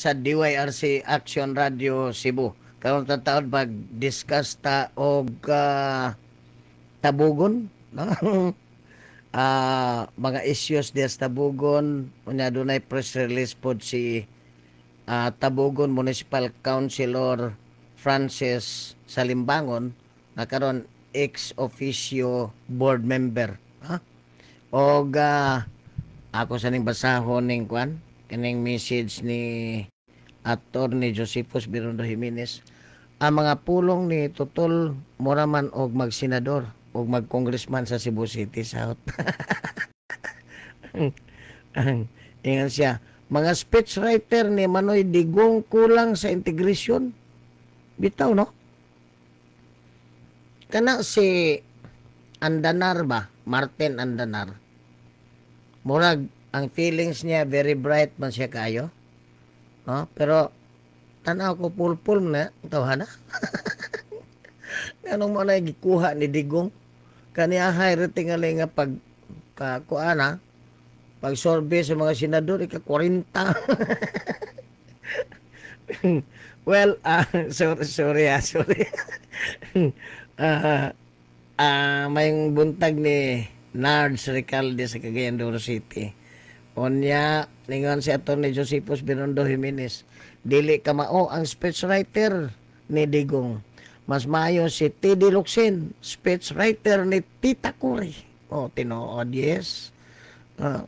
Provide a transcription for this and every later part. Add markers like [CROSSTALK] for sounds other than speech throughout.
sa DYRC Action Radio Cebu. Karon ta taon pag discuss ta og uh, tabugon [LAUGHS] no? uh, mga issues sa tabugon unya dunay press release pod si uh, Tabugon Municipal Councilor Francis Salimbangon na karon ex officio board member ha huh? og uh, ako sa ning basahon ning kwan kining message ni attorney Josephus Birondo Jimenez ang mga pulong ni Tutol Moraman og magsenador og magcongressman sa Cebu City South. [LAUGHS] Ingan siya, mga speechwriter ni Manoy Digong kulang sa integration. Bitaw, no? Kana si Andanar ba? Martin Andanar. Murag ang feelings niya very bright man siya kayo. No? Pero tanaw ko pulpul na tawhana. [LAUGHS] Ganong mo na gikuha ni Digong kaniya high rating nga pag ka, kuana pag survey sa mga senador ika 40. [LAUGHS] well, ah, uh, [LAUGHS] sorry, sorry, ah, sorry. uh, uh, may buntag ni Nards Ricalde sa Cagayan de Oro City. Onya, ningon si Atty. Josephus Binondo Jimenez, dili ka mao ang speech writer ni Digong. Mas maayo si T.D. Luxin, speech writer ni Tita Curry. O, oh, tinood, yes. Uh,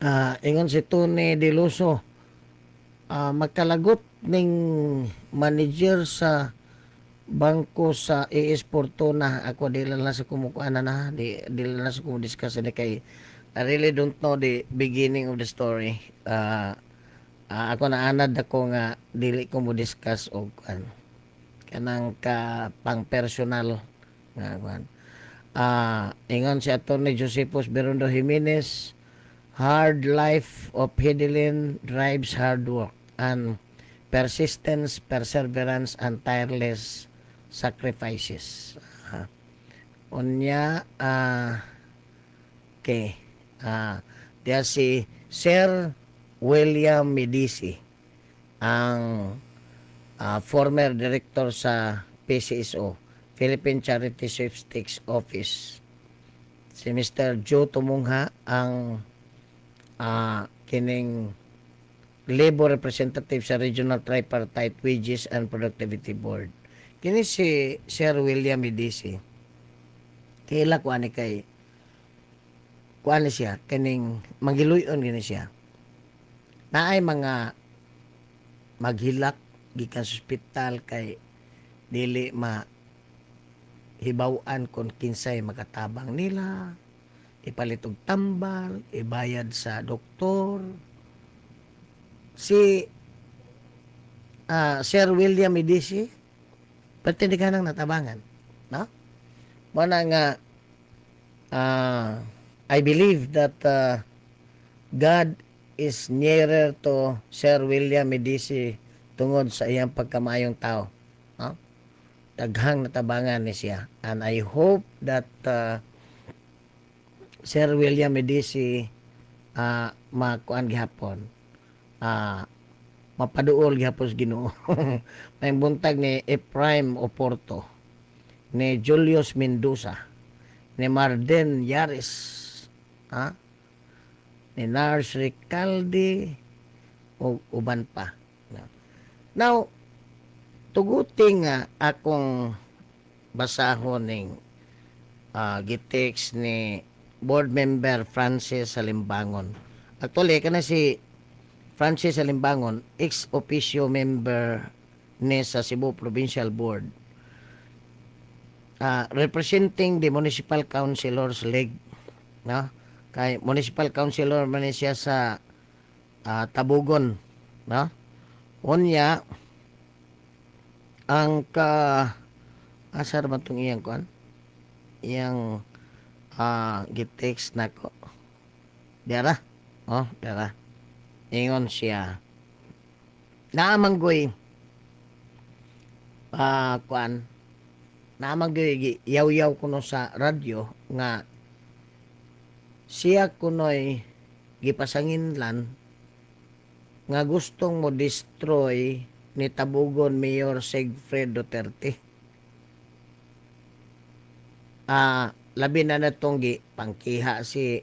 uh, ingon si Tony Diluso, uh, ah, magkalagot ning manager sa bangko sa ES Fortuna ako dila lang sa kumukuan na di dila lang sa kumudiskas ni kay I really don't know the beginning of the story. Uh, uh, ako na anad ako nga dili ko mo discuss og ano kanang ka pang personal nga kwan. Uh, ah, ingon si Attorney Josephus Berondo Jimenez, hard life of Hedelin drives hard work and persistence, perseverance, and tireless sacrifices. Uh, unya, uh, okay. Ah, diya si Sir William Medici ang uh, former director sa PCSO, Philippine Charity Sweepstakes Office. Si Mr. Joe Tumungha ang uh, kining labor representative sa Regional Tripartite Wages and Productivity Board. Kini si Sir William Medici. Kila ko ani kay kuan siya kining magiluyon gini siya naay mga maghilak gikan sa ospital kay dili ma hibawan kon kinsay makatabang nila ipalit og tambal ibayad sa doktor si uh, Sir William Edisi pati pertindigan ng natabangan no mo na nga uh, I believe that uh, God is nearer to Sir William Medici tungod sa iyang pagkamayong tao. No? Daghang natabangan ni siya. And I hope that uh, Sir William Medici uh, makuan gihapon. Uh, mapaduol gihapon sa Ginoo. [LAUGHS] May buntag ni Prime Oporto, ni Julius Mendoza, ni Marden Yaris, ha? ni Lars Ricaldi o uban pa. Now, tuguti nga akong basahon ng uh, ah, gitext ni board member Francis Salimbangon. Actually, kana si Francis Salimbangon, ex-officio member ni sa Cebu Provincial Board. Uh, representing the Municipal Councilors League. No? kay municipal councilor man siya sa uh, Tabugon no unya ang ka asar ah, man tong iyang kon iyang uh, gitext nako dara oh dara ingon siya naamang goy uh, kuan naamang yaw-yaw kuno sa radyo nga siya kunoy gipasangin lan nga gustong mo destroy ni Tabugon Mayor Siegfried Duterte. Ah, labi na natong gi pangkiha si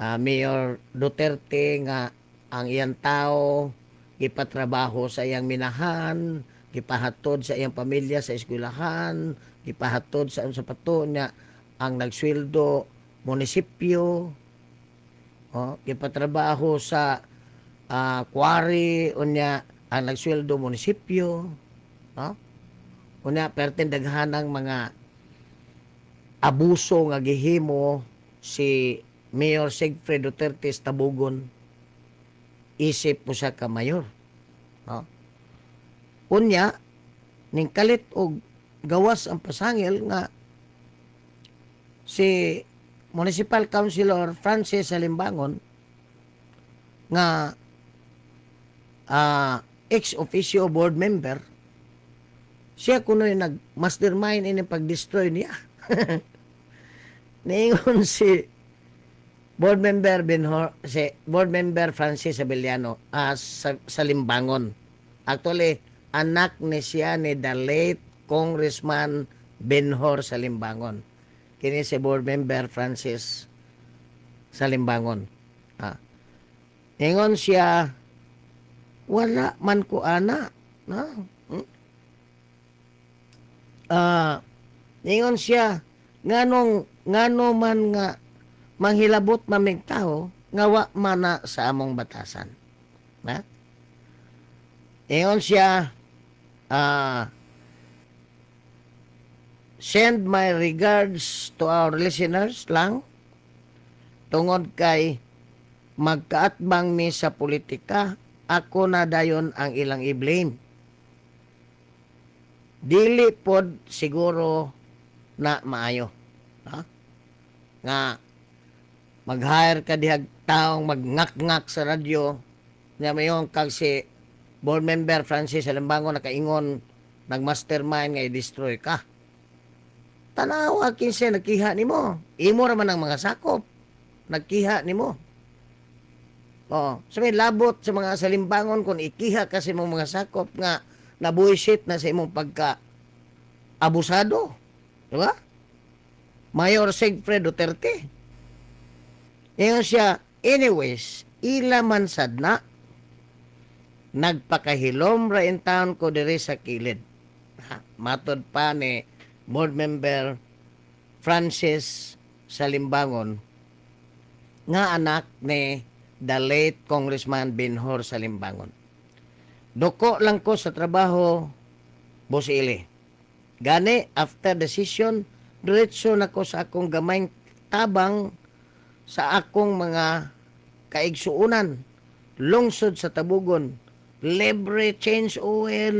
uh, Mayor Duterte nga ang iyang tao gipatrabaho sa iyang minahan, gipahatod sa iyang pamilya sa eskwelahan, gipahatod sa sa pato niya ang nagsweldo munisipyo, oh, ipatrabaho sa uh, quarry, unya ang nagsweldo munisipyo, oh, unya pertindaghanang mga abuso nga gihimo si Mayor Siegfried Duterte sa Tabugon isip po sa ka mayor. No? Unya, ning kalit og gawas ang pasangil nga si Municipal Councilor Francis Alimbangon nga uh, ex-officio board member siya kuno yung nag-mastermind in pag-destroy niya. [LAUGHS] Niingon si board member Benhor, si board member Francis Abellano uh, sa, sa Limbangon. Actually, anak ni siya ni the late Congressman Benhor sa Limbangon kini si board member Francis Salimbangon. Ha. Ingon siya, wala man ko ana. Ha? Hmm? Uh, ingon siya, nganong ngano man nga manghilabot mamig tao, ngawa mana sa among batasan. Ha? Ingon siya, ah, uh, Send my regards to our listeners lang tungod kay magkaatbang ni sa politika ako na dayon ang ilang i-blame. Dili pod siguro na maayo. Ha? Nga mag-hire ka dihag taong magnakngak sa radyo na mayon kag si board member Francis Alambango nakaingon nag-mastermind nga i-destroy ka. Tanaw ang ah, kinse nagkiha nimo. Imo ra man ang mga sakop. Nagkiha nimo. Oo. So may labot sa mga salimbangon kung ikiha kasi mo mga sakop nga nabuisit na sa imong pagka abusado. Di ba? Mayor Sigfred Duterte. Ngayon siya, anyways, ilaman sad na nagpakahilom ra in town ko diri sa kilid. Ha, matod pa ni board member Francis Salimbangon nga anak ni the late Congressman Binhor Salimbangon. Doko lang ko sa trabaho, Boss Ili. Gani, after decision, diretso na ko sa akong gamay tabang sa akong mga kaigsuunan, lungsod sa tabugon, libre change oil,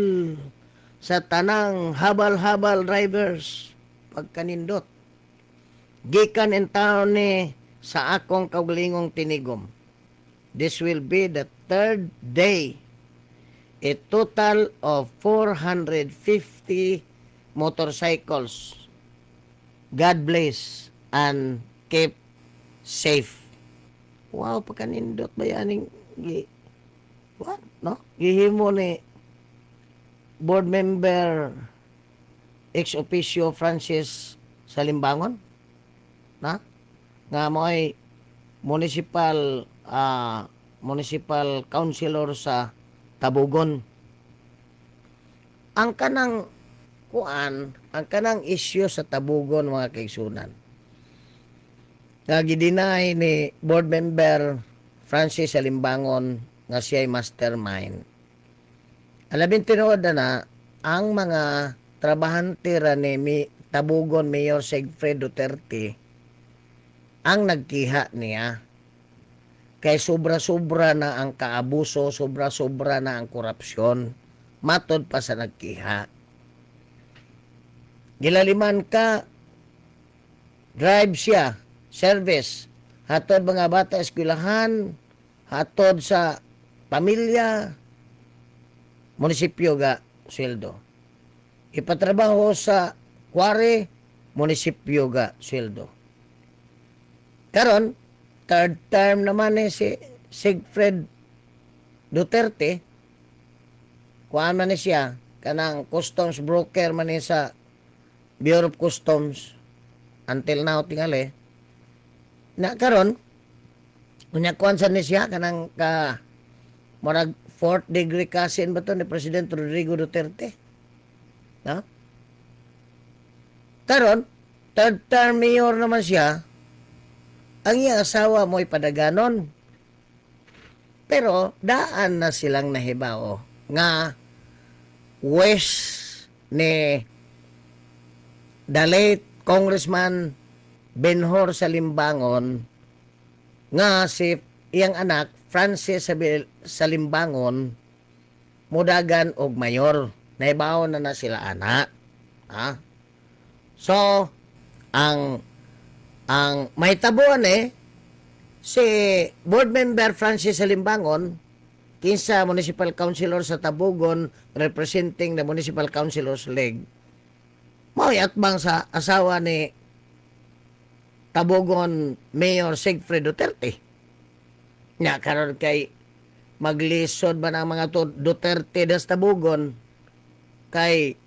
sa tanang habal-habal drivers pagkanindot. Gikan in town ni sa akong kauglingong tinigom. This will be the third day. A total of 450 motorcycles. God bless and keep safe. Wow, pagkanindot ba yaning What? No? Gihimo ni Board Member ex officio Francis Salimbangon na nga mo municipal uh, municipal councilor sa Tabugon ang kanang kuan ang kanang isyu sa Tabugon mga kaigsunan nga gidinay ni board member Francis Salimbangon nga siya'y mastermind Alabing tinuod na ang mga trabahante ra ni Tabugon Mayor Sigfred Duterte ang nagkiha niya kay sobra-sobra na ang kaabuso, sobra-sobra na ang korupsyon matod pa sa nagkiha. Gilaliman ka drive siya service hatod mga bata eskwelahan hatod sa pamilya munisipyo ga sweldo. Ipatrabaho sa kware, munisipyo ga sweldo. Karon, third term naman ni eh si Siegfried Duterte, kuhaan man eh siya, kanang customs broker man eh sa Bureau of Customs until now tingali na karon unya kuan sa ni kanang ka murag Fourth degree cousin ba to ni President Rodrigo Duterte? No? Karon, third term mayor naman siya, ang iyang asawa mo padaganon. Pero daan na silang nahibao nga west ni the late Congressman Benhor Salimbangon nga si iyang anak Francis Salimbangon mudagan og mayor naibaw na na sila ana ha so ang ang may tabuan eh si board member Francis Salimbangon kinsa municipal councilor sa Tabugon representing the municipal councilors leg mao atbang sa asawa ni Tabugon Mayor Sigfried Duterte nga karon kay maglisod ba ng mga Duterte das tabugon kay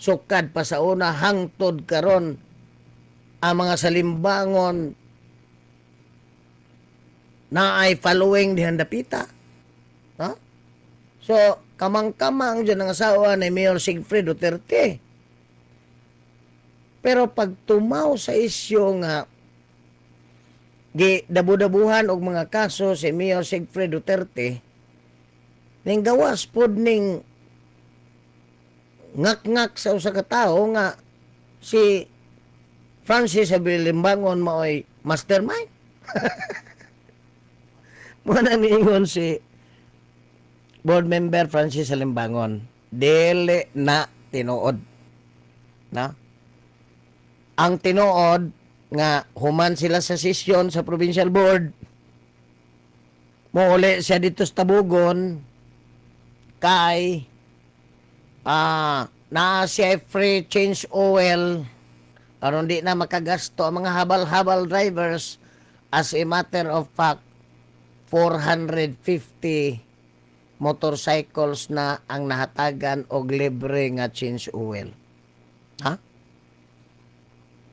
sukad pa sa una hangtod karon ang mga salimbangon na ay following di handapita Ha? Huh? So, kamang-kamang dyan ang asawa ni Mayor Siegfried Duterte. Pero pag tumaw sa isyo nga Di dabu-dabuhan og mga kaso si Mayor Sigfried Duterte ning gawas pod ning ngak-ngak sa usa ka tawo nga si Francis Abilimbangon maoy mastermind. [LAUGHS] Mga naniingon si board member Francis Alimbangon dele na tinuod. Na? Ang tinuod nga human sila sa sesyon sa provincial board mo uli siya dito sa Tabugon kay ah uh, na siya free change oil aron di na makagasto ang mga habal-habal drivers as a matter of fact 450 motorcycles na ang nahatagan og libre nga change oil ha huh?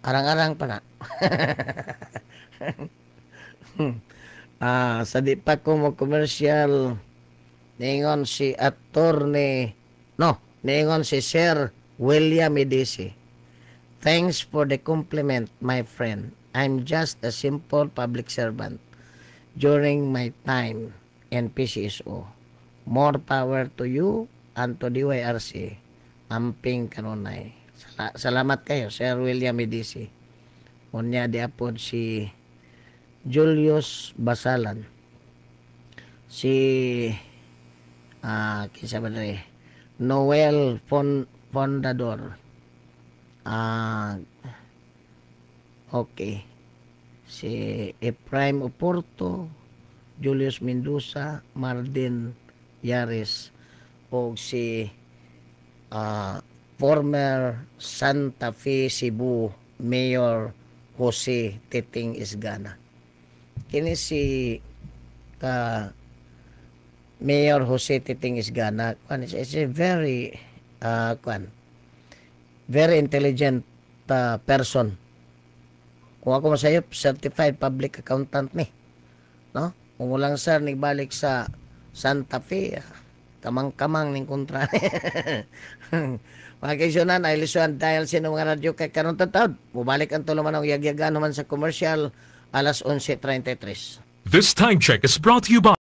Arang-arang pa na. [LAUGHS] ah, sa di pa ko mo commercial ningon si attorney no, ningon si Sir William Edisi. Thanks for the compliment, my friend. I'm just a simple public servant during my time in PCSO. More power to you and to DYRC. Amping kanunay. Ah, salamat kayo, Sir William Medici. Unya di apod si Julius Basalan. Si ah kinsa ba dali? Eh? Noel Fon Fondador. Ah okay. Si Prime Oporto, Julius Mendoza, Martin Yaris o si ah former Santa Fe Cebu Mayor Jose Titing Isgana. Kini si ka Mayor Jose Titing Isgana, kwan is a very uh, kwan very intelligent uh, person. Kung ako masayop, certified public accountant ni. No? Kung ulang sir, nagbalik sa Santa Fe, ah, kamang-kamang ning kontra. [LAUGHS] Mga kaisyonan, ay lisyon dahil sa mga radyo kay karon tatawd. Bumalik ang tuluman ng yagyagan naman sa commercial alas 11.33. This time check is brought to you by